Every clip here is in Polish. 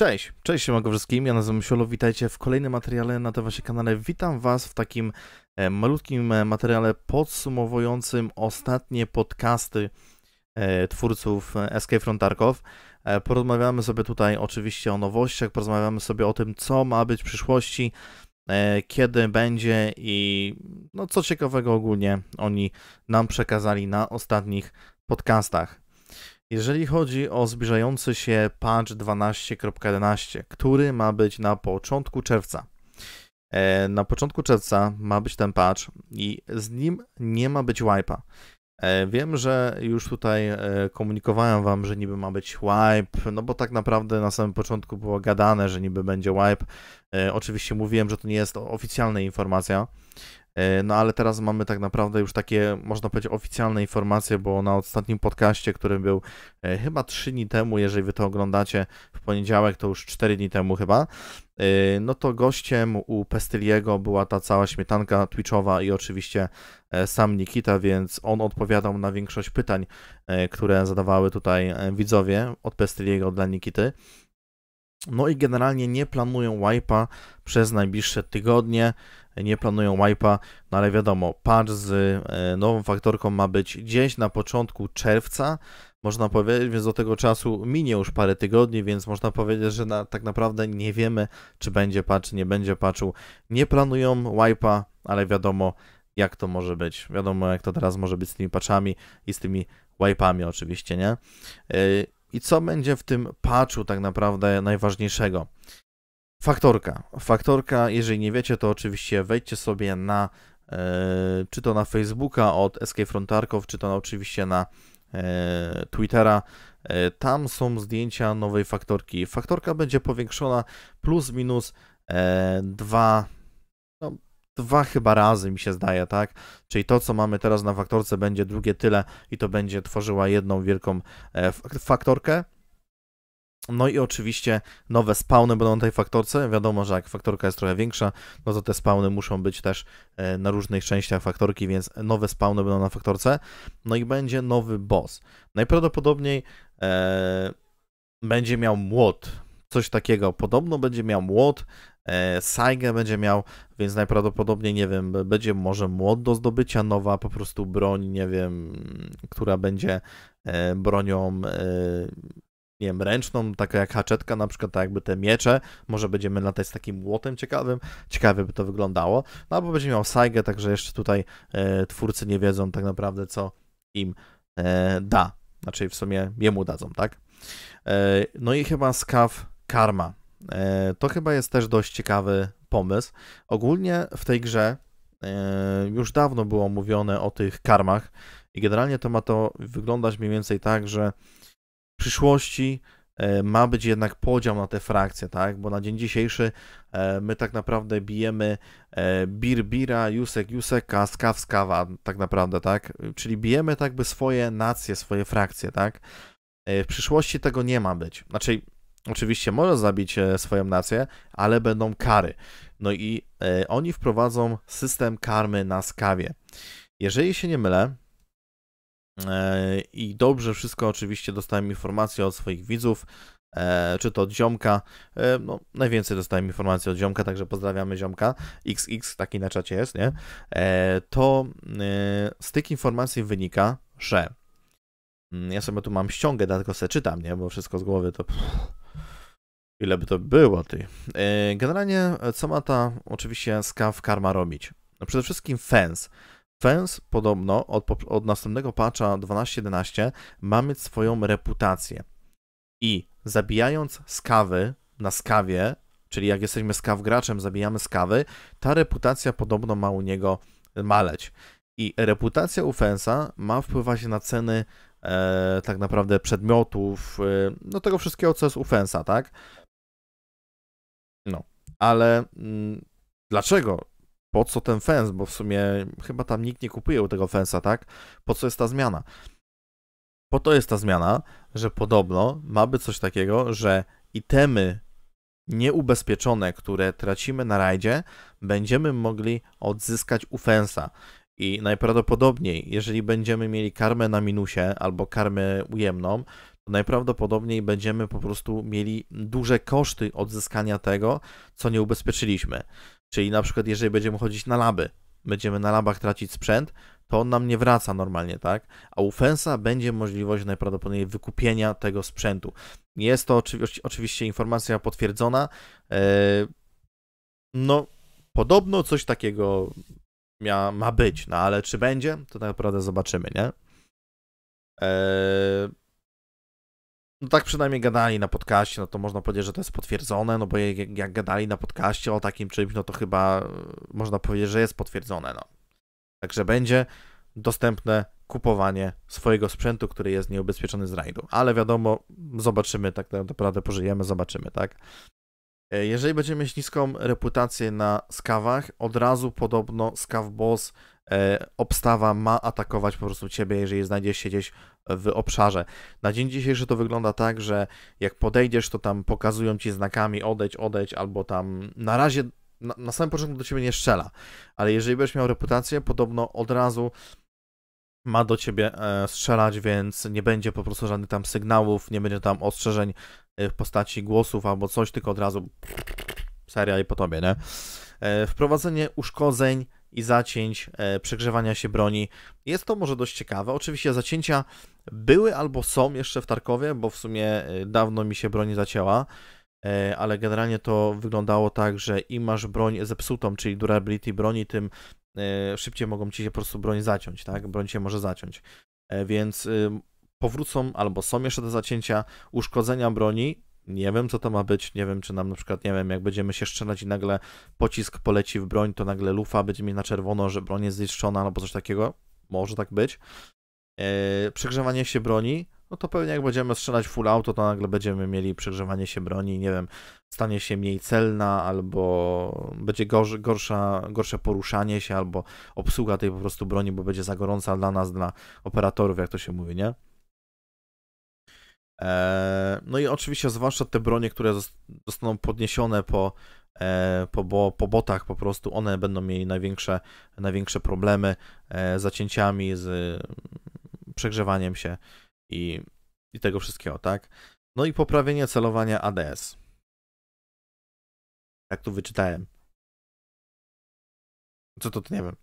Cześć, cześć siemanko wszystkim, ja nazywam się Olo, witajcie w kolejnym materiale na tym właśnie kanale. Witam Was w takim e, malutkim e, materiale podsumowującym ostatnie podcasty e, twórców Escape from Tarkov. Porozmawiamy sobie tutaj oczywiście o nowościach, porozmawiamy sobie o tym, co ma być w przyszłości, kiedy będzie i no co ciekawego ogólnie oni nam przekazali na ostatnich podcastach. Jeżeli chodzi o zbliżający się patch 12.11, który ma być na początku czerwca. E, na początku czerwca ma być ten patch i z nim nie ma być wipe'a. E, wiem, że już tutaj e, komunikowałem wam, że niby ma być wipe, no bo tak naprawdę na samym początku było gadane, że niby będzie wipe. Oczywiście mówiłem, że to nie jest oficjalna informacja, E, no ale teraz mamy tak naprawdę już takie, można powiedzieć, oficjalne informacje, bo na ostatnim podcaście, który był e, chyba 3 dni temu, jeżeli wy to oglądacie w poniedziałek, to już 4 dni temu chyba, e, no to gościem u Pestyliego była ta cała śmietanka Twitchowa i oczywiście sam Nikita, więc on odpowiadał na większość pytań, które zadawały tutaj widzowie od Pestyliego dla Nikity. No i generalnie nie planują wipa przez najbliższe tygodnie nie planują wipe'a, no ale wiadomo, patch z e, nową faktorką ma być gdzieś na początku czerwca, można powiedzieć, więc do tego czasu minie już parę tygodni, więc można powiedzieć, że na, tak naprawdę nie wiemy, czy będzie patch, nie będzie patchu. Nie planują wipe'a, ale wiadomo, jak to może być. Wiadomo, jak to teraz może być z tymi patchami i z tymi wipe'ami oczywiście, nie? E, I co będzie w tym patchu tak naprawdę najważniejszego? Faktorka. Faktorka, jeżeli nie wiecie, to oczywiście wejdźcie sobie na e, czy to na Facebooka od SK Frontarków, czy to na, oczywiście na e, Twittera. E, tam są zdjęcia nowej faktorki. Faktorka będzie powiększona plus minus dwa, no, dwa chyba razy mi się zdaje, tak? Czyli to, co mamy teraz na faktorce będzie drugie tyle i to będzie tworzyła jedną wielką faktorkę. No i oczywiście nowe spawny będą na tej faktorce. Wiadomo, że jak faktorka jest trochę większa, no to te spawny muszą być też e, na różnych częściach faktorki, więc nowe spawny będą na faktorce. No i będzie nowy boss. Najprawdopodobniej e, będzie miał młot. Coś takiego. Podobno będzie miał młot, e, Saigę będzie miał, więc najprawdopodobniej, nie wiem, będzie może młot do zdobycia, nowa po prostu broń, nie wiem, która będzie e, bronią... E, nie wiem, ręczną, taka jak haczetka, na przykład tak jakby te miecze, może będziemy latać z takim młotem ciekawym, ciekawie by to wyglądało, no albo będzie miał sajgę, także jeszcze tutaj e, twórcy nie wiedzą tak naprawdę, co im e, da, znaczy w sumie jemu dadzą, tak? E, no i chyba skaw Karma, e, to chyba jest też dość ciekawy pomysł. Ogólnie w tej grze e, już dawno było mówione o tych karmach i generalnie to ma to wyglądać mniej więcej tak, że przyszłości e, ma być jednak podział na te frakcje, tak? Bo na dzień dzisiejszy e, my tak naprawdę bijemy e, bir bira, jusek juseka, skaw skawa, tak naprawdę, tak? Czyli bijemy tak by swoje nacje, swoje frakcje, tak? W przyszłości tego nie ma być. Znaczy, oczywiście może zabić swoją nację, ale będą kary. No i oni wprowadzą system karmy na skawie. Jeżeli się nie mylę, E, I dobrze wszystko oczywiście dostałem informacje od swoich widzów, e, czy to od Ziomka. E, no, najwięcej dostałem informacji od Ziomka, także pozdrawiamy Ziomka. XX taki na czacie jest, nie? To z tych informacji wynika, że mm, ja sobie tu mam ściągę, dlatego se czytam, nie? Bo wszystko z głowy to... Ile by to było, ty? Generalnie, co ma ta oczywiście skaf karma robić? No przede wszystkim fans. Fens podobno od, od następnego patcha 12.11 ma mieć swoją reputację. I zabijając skawy na skawie, czyli jak jesteśmy skaw graczem, zabijamy skawy, ta reputacja podobno ma u niego maleć. I reputacja u Fensa ma wpływać na ceny e, tak naprawdę przedmiotów, e, no tego wszystkiego, co jest u Fensa, tak? No, ale mm, dlaczego po co ten fence, bo w sumie chyba tam nikt nie kupuje tego fensa, tak? Po co jest ta zmiana? Po to jest ta zmiana, że podobno ma być coś takiego, że itemy nieubezpieczone, które tracimy na rajdzie, będziemy mogli odzyskać u fensa. I najprawdopodobniej, jeżeli będziemy mieli karmę na minusie albo karmę ujemną, to najprawdopodobniej będziemy po prostu mieli duże koszty odzyskania tego, co nie ubezpieczyliśmy. Czyli na przykład, jeżeli będziemy chodzić na laby, będziemy na labach tracić sprzęt, to on nam nie wraca normalnie, tak? A u Fensa będzie możliwość najprawdopodobniej wykupienia tego sprzętu. Jest to oczywiście informacja potwierdzona. E, no, podobno coś takiego mia, ma być, no ale czy będzie, to tak naprawdę zobaczymy, nie? E, no tak przynajmniej gadali na podcaście, no to można powiedzieć, że to jest potwierdzone, no bo jak, jak gadali na podcaście o takim czymś, no to chyba e, można powiedzieć, że jest potwierdzone, no. Także będzie dostępne kupowanie swojego sprzętu, który jest nieubezpieczony z rajdu. Ale wiadomo, zobaczymy, tak naprawdę pożyjemy, zobaczymy, tak? E, jeżeli będziemy mieć niską reputację na skawach, od razu podobno Skaw Boss E, obstawa ma atakować po prostu ciebie, jeżeli znajdziesz się gdzieś w obszarze. Na dzień dzisiejszy to wygląda tak, że jak podejdziesz, to tam pokazują ci znakami odejdź, odejdź, albo tam na razie na, na samym początku do ciebie nie strzela, ale jeżeli będziesz miał reputację, podobno od razu ma do ciebie e, strzelać, więc nie będzie po prostu żadnych tam sygnałów, nie będzie tam ostrzeżeń e, w postaci głosów albo coś, tylko od razu seria i po tobie, nie? Wprowadzenie uszkodzeń i zacięć, e, przegrzewania się broni. Jest to może dość ciekawe. Oczywiście zacięcia były albo są jeszcze w Tarkowie, bo w sumie e, dawno mi się broni zacięła, e, ale generalnie to wyglądało tak, że im masz broń zepsutą, czyli durability broni, tym szybciej mogą ci się po prostu broń zaciąć, tak? Broń się może zaciąć. Więc powrócą albo są jeszcze te zacięcia, uszkodzenia broni, nie wiem, co to ma być. Nie wiem, czy nam na przykład, nie wiem, jak będziemy się strzelać i nagle pocisk poleci w broń, to nagle lufa będzie mi na czerwono, że broń jest zniszczona albo coś takiego. Może tak być. Yy, przegrzewanie się broni, no to pewnie jak będziemy strzelać full auto, to nagle będziemy mieli przegrzewanie się broni, nie wiem, stanie się mniej celna, albo będzie gorz gorsza, gorsze poruszanie się, albo obsługa tej po prostu broni, bo będzie za gorąca dla nas, dla operatorów, jak to się mówi, nie? E, no i oczywiście zwłaszcza te bronie, które zostaną podniesione po, e, po, po botach po prostu, one będą mieli największe, największe problemy e, z zacięciami, z mm, przegrzewaniem się i, i tego wszystkiego, tak? No i poprawienie celowania ADS. Jak tu wyczytałem. Co to, to nie wiem.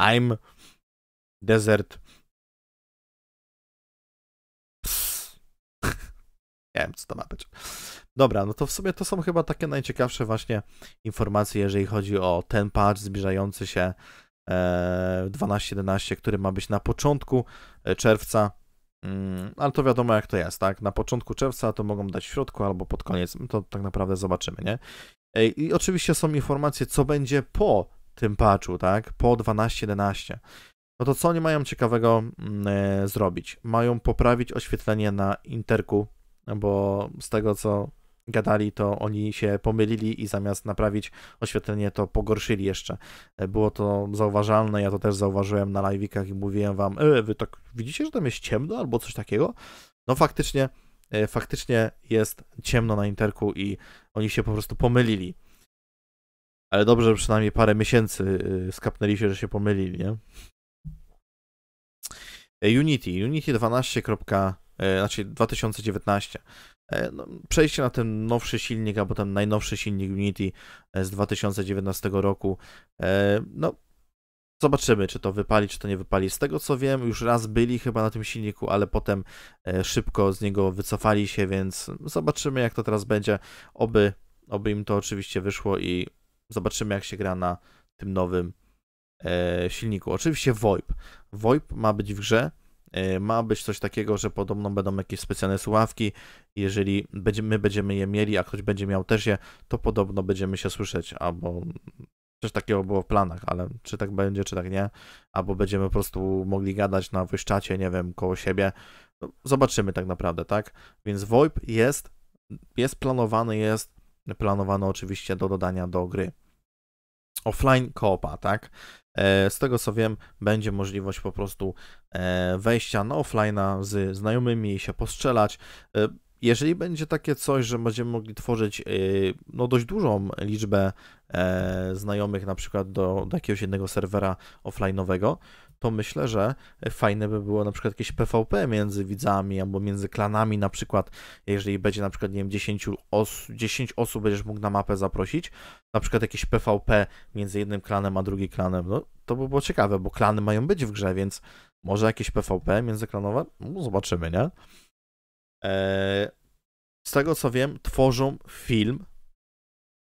I'm Desert Nie wiem, co to ma być. Dobra, no to w sumie to są chyba takie najciekawsze właśnie informacje, jeżeli chodzi o ten patch zbliżający się 12.11, e, który ma być na początku e, czerwca. Mm, ale to wiadomo, jak to jest, tak? Na początku czerwca to mogą dać w środku albo pod koniec. No to tak naprawdę zobaczymy, nie? E, I oczywiście są informacje, co będzie po tym patchu, tak? Po 12.11. No to co oni mają ciekawego mm, zrobić? Mają poprawić oświetlenie na interku no bo z tego co gadali, to oni się pomylili i zamiast naprawić oświetlenie, to pogorszyli jeszcze. E, było to zauważalne, ja to też zauważyłem na live'ikach i mówiłem wam, e, wy tak widzicie, że tam jest ciemno albo coś takiego? No faktycznie, e, faktycznie jest ciemno na Interku i oni się po prostu pomylili. Ale dobrze, że przynajmniej parę miesięcy y, skapnęli się, że się pomylili, nie? E, Unity, Unity 12. E, znaczy 2019. E, no, przejście na ten nowszy silnik, albo ten najnowszy silnik Unity e, z 2019 roku, no zobaczymy, czy to wypali, czy to nie wypali. Z tego co wiem, już raz byli chyba na tym silniku, ale potem szybko z niego wycofali się, więc zobaczymy jak to teraz będzie. Oby, oby im to oczywiście wyszło i zobaczymy jak się gra na tym nowym silniku. Oczywiście VoIP. VoIP ma być w grze, E, ma być coś takiego, że podobno będą jakieś specjalne słuchawki. Jeżeli my będziemy je mieli, a ktoś będzie miał też je, to podobno będziemy się słyszeć, albo coś takiego było w planach, ale czy tak będzie, czy tak nie, albo będziemy po prostu mogli gadać na wyszczacie, nie wiem, koło siebie. No, zobaczymy tak naprawdę, tak? Więc VoIP jest, jest planowany, jest planowany oczywiście do dodania do gry offline koopa, tak? E, z tego co wiem, będzie możliwość po prostu e, wejścia na offline'a z znajomymi i się postrzelać. E, jeżeli będzie takie coś, że będziemy mogli tworzyć y, no, dość dużą liczbę e, znajomych na przykład do, do jakiegoś jednego serwera offline'owego, to myślę, że fajne by było na przykład jakieś PvP między widzami albo między klanami na przykład, jeżeli będzie na przykład, nie wiem, 10, os 10 osób będziesz mógł na mapę zaprosić, na przykład jakieś PvP między jednym klanem a drugim klanem, no to by było ciekawe, bo klany mają być w grze, więc może jakieś PvP międzyklanowe? No, zobaczymy, nie? E, z tego co wiem, tworzą film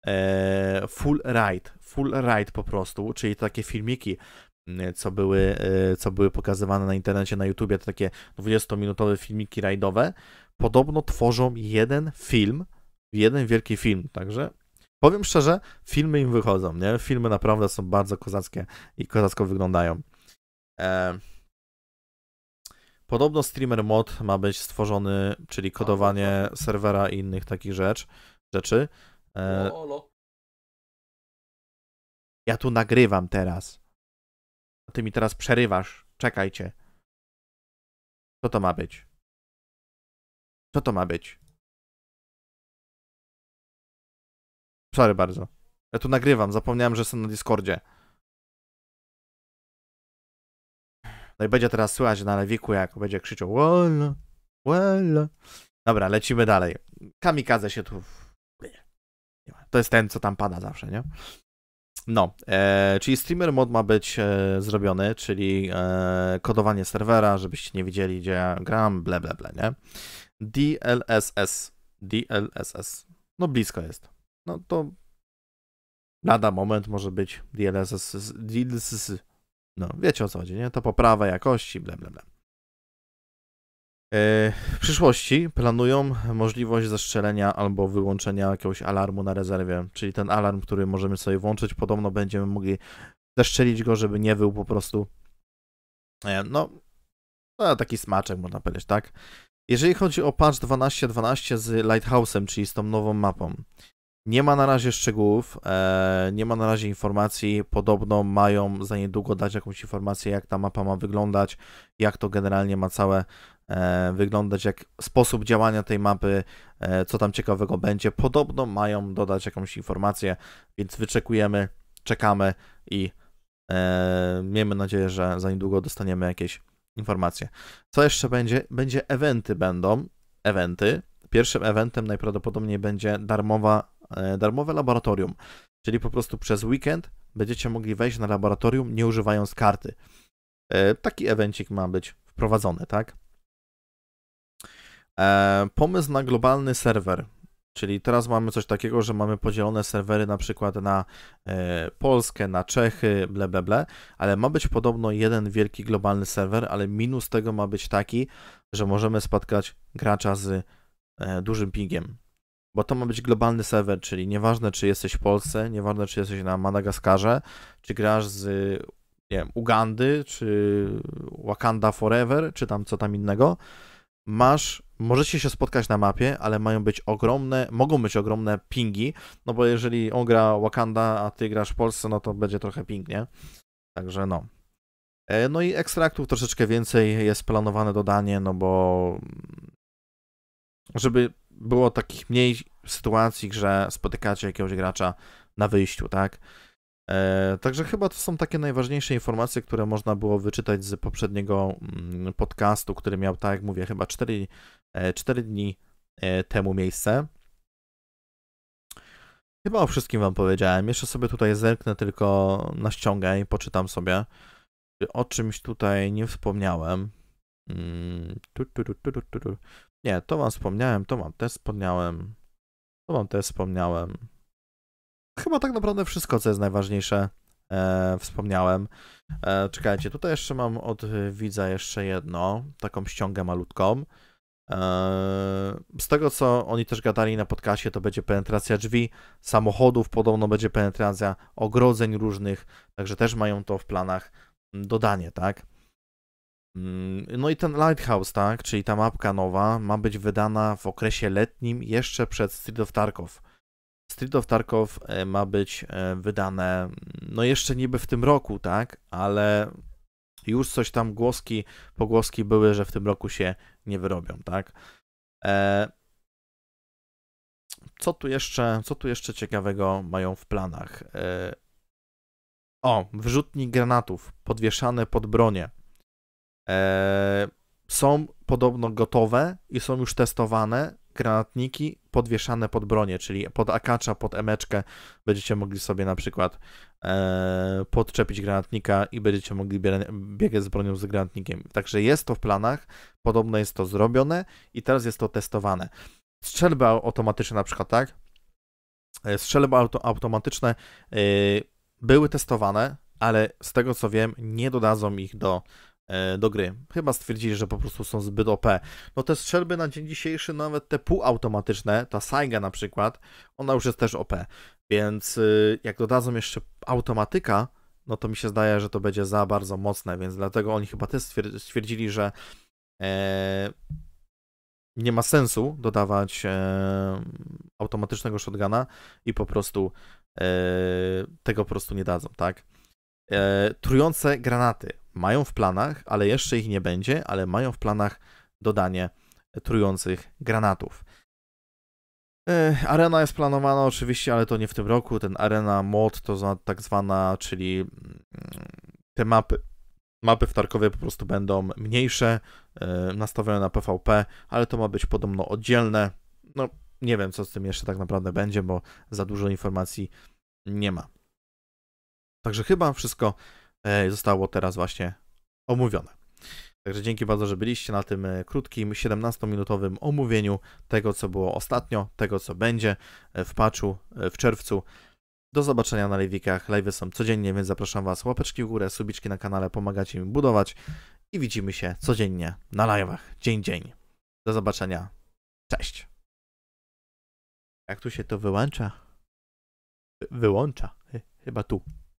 e, full ride, full ride po prostu, czyli takie filmiki, mm, co były, e, co były pokazywane na internecie, na YouTubie, to takie 20-minutowe filmiki rajdowe, podobno tworzą jeden film, jeden wielki film, także powiem szczerze, filmy im wychodzą, nie? Filmy naprawdę są bardzo kozackie i kozacko wyglądają. E... Podobno streamer mod ma być stworzony, czyli kodowanie tak, tak. serwera i innych takich rzecz, rzeczy. E, ja tu nagrywam teraz. A ty mi teraz przerywasz. Czekajcie. Co to ma być? Co to ma być? Sorry bardzo. Ja tu nagrywam, zapomniałem, że jestem na Discordzie. No i będzie teraz słychać na lewiku, jak będzie krzyczał Walla, Walla. Dobra, lecimy dalej. Kamikaze się tu... To jest ten, co tam pada zawsze, nie? No, e, czyli streamer mod ma być e, zrobiony, czyli e, kodowanie serwera, żebyście nie widzieli gdzie ja gram, ble, ble, ble, nie? DLSS. DLSS. No blisko jest. No to lada moment może być DLSS. DLSS. No, wiecie o co chodzi, nie? To poprawa jakości, bla, bla, bla. E, w przyszłości planują możliwość zestrzelenia albo wyłączenia jakiegoś alarmu na rezerwie, czyli ten alarm, który możemy sobie włączyć, podobno będziemy mogli zestrzelić go, żeby nie był po prostu. E, no, no taki smaczek, można powiedzieć, tak? Jeżeli chodzi o patch 12.12 .12 z Lighthouse'em, czyli z tą nową mapą, nie ma na razie szczegółów, e, nie ma na razie informacji. Podobno mają za niedługo dać jakąś informację, jak ta mapa ma wyglądać, jak to generalnie ma całe e, wyglądać, jak sposób działania tej mapy, e, co tam ciekawego będzie. Podobno mają dodać jakąś informację, więc wyczekujemy, czekamy i e, miejmy nadzieję, że za niedługo dostaniemy jakieś informacje. Co jeszcze będzie? Będzie eventy będą, eventy. Pierwszym eventem najprawdopodobniej będzie darmowa E, darmowe laboratorium. Czyli po prostu przez weekend będziecie mogli wejść na laboratorium nie używając karty. E, taki evencik ma być wprowadzony, tak? E, pomysł na globalny serwer. Czyli teraz mamy coś takiego, że mamy podzielone serwery na przykład na Polskę, na Czechy, ble, ble, ble, ale ma być podobno jeden wielki globalny serwer, ale minus tego ma być taki, że możemy spotkać gracza z dużym pingiem bo to ma być globalny serwer, czyli nieważne czy jesteś w Polsce, nieważne czy jesteś na Madagaskarze, czy grasz z nie wiem, Ugandy, czy Wakanda Forever, czy tam co tam innego, masz, możecie się spotkać na mapie, ale mają być ogromne, mogą być ogromne pingi, no bo jeżeli on gra Wakanda, a ty grasz w Polsce, no to będzie trochę ping, nie? Także no. E, no i ekstraktów troszeczkę więcej jest planowane dodanie, no bo żeby było takich mniej sytuacji, że spotykacie jakiegoś gracza na wyjściu, tak? E, także chyba to są takie najważniejsze informacje, które można było wyczytać z poprzedniego mm, podcastu, który miał, tak jak mówię, chyba 4, 4 e, dni e, temu miejsce. Chyba o wszystkim Wam powiedziałem. Jeszcze sobie tutaj zerknę tylko na ściągę i poczytam sobie. O czymś tutaj nie wspomniałem. Mm, nie, to wam wspomniałem, to wam też wspomniałem. To wam też wspomniałem. Chyba tak naprawdę wszystko, co jest najważniejsze, e, wspomniałem. E, czekajcie, tutaj jeszcze mam od widza jeszcze jedno, taką ściągę malutką. E, z tego, co oni też gadali na podcastie, to będzie penetracja drzwi, samochodów, podobno będzie penetracja ogrodzeń różnych, także też mają to w planach dodanie, tak? Mm, no i ten Lighthouse, tak, czyli ta mapka nowa, ma być wydana w okresie letnim jeszcze przed Street of Tarkov. Street of Tarkov e, ma być e, wydane, mm, no jeszcze niby w tym roku, tak, ale już coś tam głoski, pogłoski były, że w tym roku się nie wyrobią, tak. E, co tu jeszcze, co tu jeszcze ciekawego mają w planach? O, wrzutnik granatów podwieszany pod bronię. E, są podobno gotowe i są już testowane granatniki podwieszane pod bronię, czyli pod akacza, pod emeczkę będziecie mogli sobie na przykład e, podczepić granatnika i będziecie mogli biegać z bronią z granatnikiem. Także jest to w planach, podobno jest to zrobione i teraz jest to testowane. Strzelby automatyczne na przykład, tak? E, strzelby auto automatyczne e, były testowane, ale z tego co wiem nie dodadzą ich do E, do gry. Chyba stwierdzili, że po prostu są zbyt OP. No te strzelby na dzień dzisiejszy, nawet te półautomatyczne, ta Saiga na przykład, ona już jest też OP. Więc y, jak dodadzą jeszcze automatyka, no to mi się zdaje, że to będzie za bardzo mocne, więc dlatego oni chyba też stwierdzili, że e, nie ma sensu dodawać e, automatycznego shotguna i po prostu e, tego po prostu nie dadzą, tak? E, trujące granaty mają w planach, ale jeszcze ich nie będzie, ale mają w planach dodanie trujących granatów. E, arena jest planowana oczywiście, ale to nie w tym roku. Ten Arena Mod to tak zwana, czyli mm, te mapy, mapy w Tarkowie po prostu będą mniejsze, e, nastawione na PvP, ale to ma być podobno oddzielne. No, nie wiem, co z tym jeszcze tak naprawdę będzie, bo za dużo informacji nie ma. Także chyba wszystko e, zostało teraz właśnie omówione. Także dzięki bardzo, że byliście na tym e, krótkim, 17-minutowym omówieniu tego, co było ostatnio, tego, co będzie e, w patchu w czerwcu. Do zobaczenia na live'ikach. Live'y są codziennie, więc zapraszam Was. Łapeczki w górę, subiczki na kanale, pomagacie mi budować i widzimy się codziennie na live'ach. Dzień, dzień. Do zobaczenia. Cześć. Jak tu się to wyłącza? Wyłącza. Chyba tu.